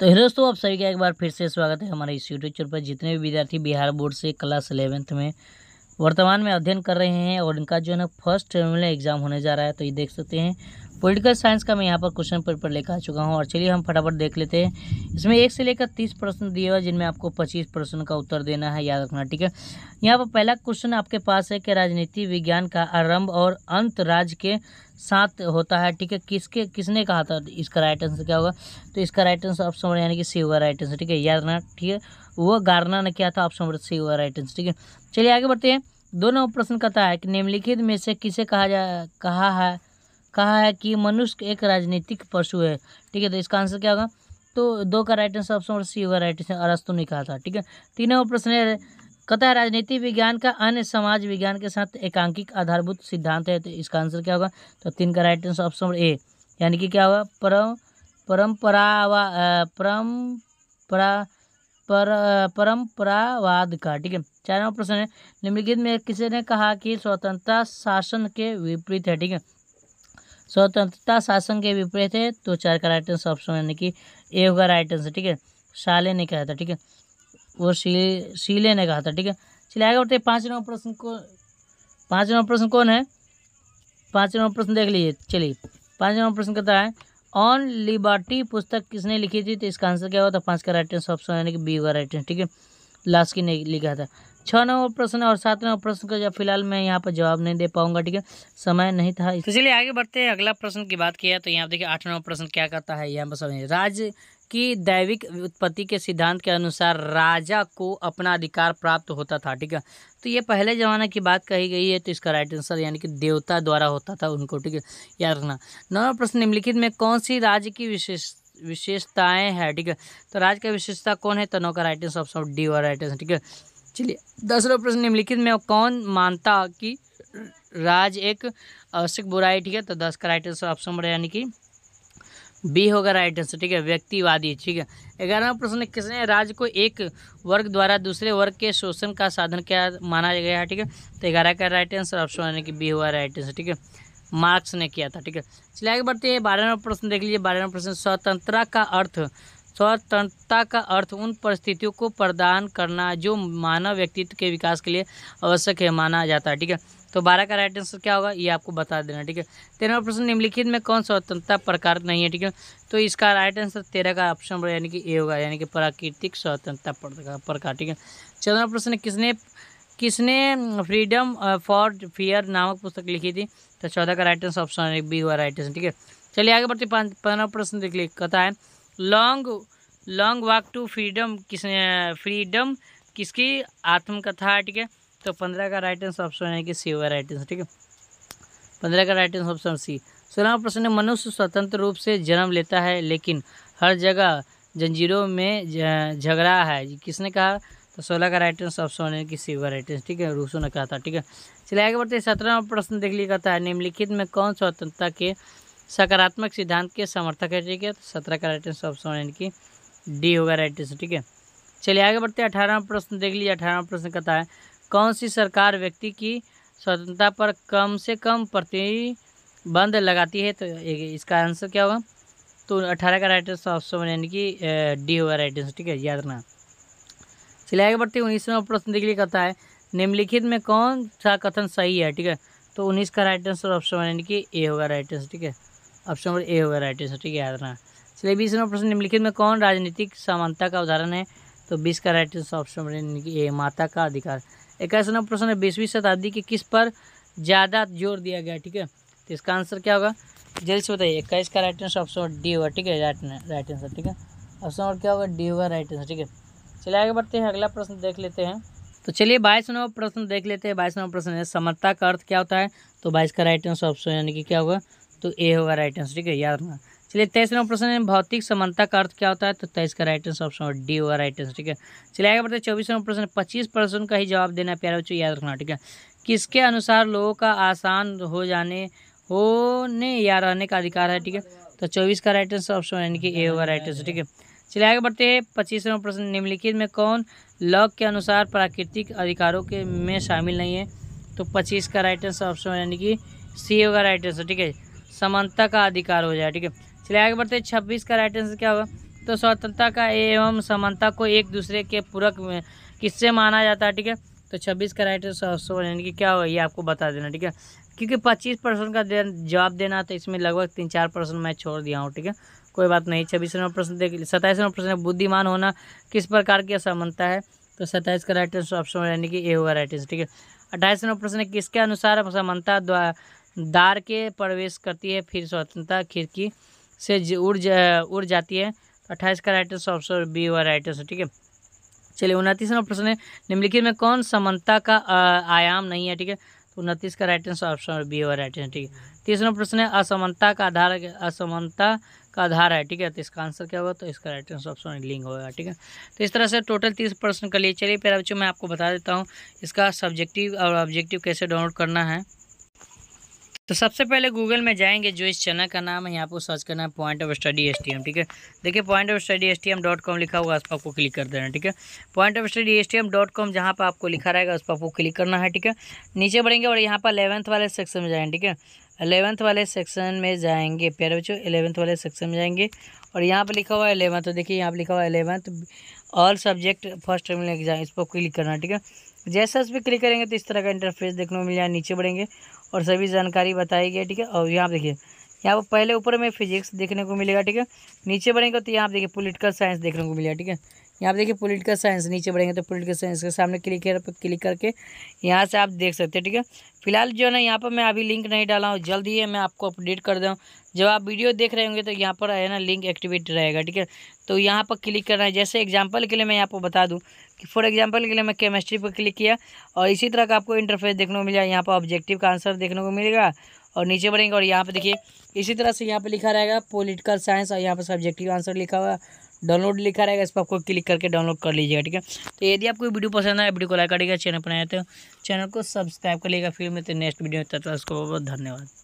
तो दोस्तों आप सभी का एक बार फिर से स्वागत है हमारे इस यूट्यूब चैनल पर जितने भी विद्यार्थी बिहार बोर्ड से क्लास इलेवेंथ में वर्तमान में अध्ययन कर रहे हैं और इनका जो है ना फर्स्ट टर्मिनल एग्ज़ाम होने जा रहा है तो ये देख सकते हैं पॉलिटिकल साइंस का मैं यहाँ पर क्वेश्चन पेपर लेकर आ चुका हूँ और चलिए हम फटाफट देख लेते हैं इसमें एक से लेकर तीस प्रश्न दिए हुए जिनमें आपको पच्चीस प्रश्न का उत्तर देना है याद रखना ठीक है यहाँ पर पहला क्वेश्चन आपके पास है कि राजनीति विज्ञान का आरंभ और अंत राज्य के साथ होता है ठीक है किसके किसने कहा था इसका राइट आंसर क्या होगा तो इसका राइट आंसर ऑप्शन नंबर यानी कि सी होगा राइट आंसर ठीक है याद रखना ठीक है वो गारना ने किया था ऑप्शन नंबर सी होगा राइट आंसर ठीक है चलिए आगे बढ़ते हैं दो नंबर प्रश्न कहता है कि निम्नलिखित में से किसे कहा जा कहा है कहा है कि मनुष्य एक राजनीतिक पशु है ठीक है तो इसका आंसर क्या होगा तो दो का राइट आंसर ऑप्शन सी होगा राइट आंसर अरस्तु ने कहा था ठीक है तीनों प्रश्न है कथा राजनीति विज्ञान का अन्य समाज विज्ञान के साथ एकांकिक आधारभूत सिद्धांत है तो इसका आंसर क्या होगा तो तीन का राइट आंसर ऑप्शन ए यानी कि क्या होगा परम परम्परावा परम्परा पर परम्परावाद का ठीक है चार नंबर प्रश्न है निम्नलिखित में किसी ने कहा कि स्वतंत्रता शासन के विपरीत है ठीक है स्वतंत्रता शासन के विपरीत है तो चार का राइट आंसर ऑप्शन यानी कि ए होगा राइट आंसर ठीक है शाले ने कहा था ठीक है वो शीले शीले ने कहा था ठीक है चलिए आगे बढ़ते पाँच नंबर प्रश्न को पाँच नंबर प्रश्न कौन है पाँच नंबर प्रश्न देख लीजिए चलिए पाँच नंबर प्रश्न कहता है ऑन लिबर्टी पुस्तक किसने लिखी थी तो इसका आंसर क्या होता तो है पाँच का राइट आंसर ऑप्शन यानी कि बी होगा राइट आंसर ठीक है लास्ट की नहीं लिखा था छः नंबर प्रश्न और सात नंबर प्रश्न का जब फिलहाल मैं यहाँ पर जवाब नहीं दे पाऊंगा ठीक है समय नहीं था तो आगे बढ़ते हैं अगला प्रश्न की बात किया तो यहाँ देखिए आठ नंबर प्रश्न क्या करता है यहाँ पर समझिए राज्य की दैविक उत्पत्ति के सिद्धांत के अनुसार राजा को अपना अधिकार प्राप्त होता था ठीक है तो ये पहले ज़माने की बात कही गई है तो इसका राइट आंसर यानी कि देवता द्वारा होता था उनको ठीक है याद रखना नौवा प्रश्न निम्नलिखित में कौन सी राज्य की विशेष विशेषताएं हैं ठीक है तो राज का विशेषता कौन है तनो का राइट ऑप्शन डी और राइट ठीक है चलिए दसवा प्रश्न निम्नलिखित में कौन मानता कि राज एक आवश्यक बुराई ठीक है तो दस का राइट आंसर ऑप्शन यानी कि बी होगा राइट आंसर ठीक है व्यक्तिवादी ठीक है ग्यारहवा प्रश्न किसने राज्य को एक वर्ग द्वारा दूसरे वर्ग के शोषण का साधन क्या माना गया है ठीक है तो ग्यारह का राइट आंसर ऑप्शन यानी कि बी हुआ राइट आंसर ठीक है मार्क्स ने किया था ठीक है चलिए आगे बढ़ते हैं बारह नंबर प्रश्न देख लीजिए बारह नंबर प्रश्न स्वतंत्रता का अर्थ स्वतंत्रता का अर्थ उन परिस्थितियों को प्रदान करना जो मानव व्यक्तित्व के विकास के लिए आवश्यक है माना जाता है ठीक है तो बारह का राइट आंसर क्या होगा ये आपको बता देना ठीक है तेरह प्रश्न निम्नलिखित में कौन स्वतंत्रता प्रकार नहीं है ठीक है तो इसका राइट आंसर तेरह का ऑप्शन यानी कि ए होगा यानी कि प्राकृतिक स्वतंत्रता प्रकार ठीक है चौदह प्रश्न किसने किसने फ्रीडम फॉर फियर नामक पुस्तक लिखी थी तो चौदह का राइट आंसर ऑप्शन बी हुआ राइट आंसर ठीक है चलिए आगे बढ़ते पंद्रह प्रश्न देख लिए कथा है long long walk to freedom किसने फ्रीडम किसकी आत्मकथा है ठीक है तो पंद्रह का राइट आंसर ऑप्शन है कि सी हुआ राइट आंसर ठीक है पंद्रह का राइट आंसर ऑप्शन सी सोलहवा प्रश्न मनुष्य स्वतंत्र रूप से जन्म लेता है लेकिन हर जगह जंजीरों में झगड़ा है किसने कहा तो सोलह का राइट आंसर ऑप्शन है कि सी राइट आंसर ठीक है रूसो ने कहा था ठीक है चलिए आगे बढ़ते सत्रह प्रश्न देख लिया कहता है निम्नलिखित में कौन स्वतंत्रता के सकारात्मक सिद्धांत के समर्थक है ठीक है तो सत्रह का राइट आंसर ऑप्शन है कि डी होगा राइट आंसर ठीक है चलिए आगे बढ़ते हैं अठारहवा प्रश्न देख लीजिए अठारहवा प्रश्न कहता है कौन सी सरकार व्यक्ति की स्वतंत्रता पर कम से कम प्रतिबंध लगाती है तो इसका आंसर क्या होगा तो अठारह का राइट आंसर ऑप्शन यानी कि डी होगा राइट आंसर ठीक है याद रखना चलिए आगे बढ़ते नंबर प्रश्न देखिए कहता है निम्नलिखित में कौन सा कथन सही है ठीक है तो उन्नीस का राइट आंसर ऑप्शन यानी कि ए होगा राइट आंसर ठीक है ऑप्शन नंबर ए होगा राइट आंसर ठीक है याद रखना चलिए बीस नंबर प्रश्न निम्नलिखित में कौन राजनीतिक समानता का उदाहरण है तो बीस का राइट आंसर ऑप्शन नंबर यानी कि ए माता का अधिकार इक्कीस नंबर प्रश्न है बीसवीं शताब्दी के किस पर ज़्यादा जोर दिया गया ठीक है तो इसका आंसर क्या होगा जल्दी से बताइए इक्कीस का राइट आंसर ऑप्शन डी होगा ठीक है राइट राइट आंसर ठीक है ऑप्शन नंबर क्या होगा डी होगा राइट आंसर ठीक है चलिए आगे बढ़ते हैं अगला प्रश्न देख लेते हैं तो चलिए बाईस नंबर प्रश्न देख लेते हैं बाईस नंबर प्रश्न है समता का अर्थ क्या होता है तो बाईस का राइट आंसर ऑप्शन यानी कि क्या होगा तो ए होगा राइट आंसर ठीक है याद रखना चलिए तेईस नंबर प्रश्न है भौतिक समानता का अर्थ क्या होता है तो तेईस का राइट आंसर ऑप्शन डी होगा राइट आंसर ठीक है चलिए आगे बढ़ते हैं चौबीस नंबर प्रश्न पच्चीस परसेंट का ही जवाब देना प्यारे बच्चों याद रखना ठीक है किसके अनुसार लोगों का आसान हो जाने होने या रहने का अधिकार है ठीक है तो चौबीस का राइट आंसर ऑप्शन यानी कि ए होगा राइट आंसर ठीक है चलिए आगे बढ़ते हैं पच्चीसवें प्रश्न निम्नलिखित में कौन लॉ के अनुसार प्राकृतिक अधिकारों के में शामिल नहीं है तो पच्चीस का राइट आंसर ऑप्शन यानी कि सी का राइट आंसर ठीक है समानता का अधिकार हो जाए ठीक है चलिए आगे बढ़ते हैं छब्बीस का राइट आंसर क्या होगा तो स्वतंत्रता का एवं समानता को एक दूसरे के पूरक में किससे माना जाता है ठीक है तो छब्बीस का राइट आंसर यानी कि क्या होगा ये आपको बता देना ठीक है क्योंकि पच्चीस परसेंट का जवाब देना तो इसमें लगभग तीन चार परसेंट मैं छोड़ दिया हूँ ठीक है कोई बात नहीं छब्बीस नंबर प्रश्न देख लीजिए नंबर प्रश्न बुद्धिमान होना किस प्रकार की असमानता है तो सत्ताईस का राइट आंसर ऑप्शन यानी कि ए होगा राइट आंसर ठीक है नंबर प्रश्न किसके अनुसार असमानता दार के प्रवेश करती है फिर स्वतंत्रता खिड़की से उड़ जा, उड़ जाती है तो अट्ठाईस का राइट आंसर ऑप्शन बी हुआ राइट आंसर ठीक है चलिए उनतीस नंबर प्रश्न है निम्नलिखित में कौन समानता का आयाम नहीं है ठीक है तो उनतीस का राइट आंसर ऑप्शन बी हुआ राइट आंसर ठीक है तीसरा प्रश्न है असमानता का आधार असमानता का आधार है ठीक है तो इसका आंसर क्या होगा तो इसका राइट आंसर ऑप्शन लिंग होगा ठीक है तो इस तरह से टोटल तीस प्रश्न कर लिए चलिए अब बच्चों मैं आपको बता देता हूँ इसका सब्जेक्टिव और ऑब्जेक्टिव कैसे डाउनलोड करना है तो सबसे पहले गूगल में जाएंगे जो इस चैनल का नाम है यहाँ पर सर्च करना है पॉइंट ऑफ स्टडी एस ठीक है देखिए point of studies dot com लिखा हुआ उस पर आपको क्लिक कर देना ठीक है point of studies dot com जहाँ पर आपको लिखा रहेगा उस पर आपको क्लिक करना है ठीक है नीचे बढ़ेंगे और यहाँ पर अलेवंथ वाले सेक्शन में जाएंगे ठीक है अलेवंथ वाले सेक्शन में जाएंगे प्यारे बच्चों एलेवंथ वाले सेक्शन में जाएंगे और यहाँ पर लिखा हुआ है एलेवंथ तो देखिए यहाँ पर लिखा हुआ है eleventh all subject first terminal exam इस पर क्लिक करना ठीक है जैसा उस पर क्लिक करेंगे तो इस तरह का इंटरफेस देखने को मिल जाए नीचे बढ़ेंगे और सभी जानकारी बताई गई ठीक है और यहाँ देखिए यहाँ पर पहले ऊपर में फिजिक्स देखने को मिलेगा ठीक है नीचे बढ़ेंगे तो यहाँ देखिए पोलिटिकल साइंस देखने को मिलेगा ठीक है यहाँ पर देखिए पोलिटिकल साइंस नीचे बढ़ेंगे तो पोलिटिकल साइंस के सामने क्लिक क्लिक करके यहाँ से आप देख सकते हैं ठीक है फिलहाल जो है ना यहाँ पर मैं अभी लिंक नहीं डाला हूँ जल्दी ही मैं आपको अपडेट कर दूँ जब आप वीडियो देख रहे होंगे तो यहाँ पर है ना लिंक एक्टिवेट रहेगा ठीक है तो यहाँ पर क्लिक करना है जैसे एग्जाम्पल के लिए मैं आपको बता दूँ कि फॉर एग्जाम्पल के लिए मैं केमिस्ट्री पर क्लिक किया और इसी तरह का आपको इंटरफेस देखने को मिल जाए यहाँ पर ऑब्जेक्टिव का आंसर देखने को मिलेगा और नीचे बढ़ेंगे और यहाँ पे देखिए इसी तरह से यहाँ पर लिखा रहेगा पोलिटिकल साइंस और यहाँ पर सब्जेक्टिव आंसर लिखा हुआ डाउनलोड लिखा रहेगा इस पर आपको क्लिक करके डाउनलोड कर लीजिएगा ठीक है तो यदि आपको वीडियो पसंद आए वीडियो को लाइक करिएगा चैनल पर आए तो चैनल को सब्सक्राइब कर लीजिएगा फिर मिलते नेक्स्ट वीडियो में तब उसको बहुत धन्यवाद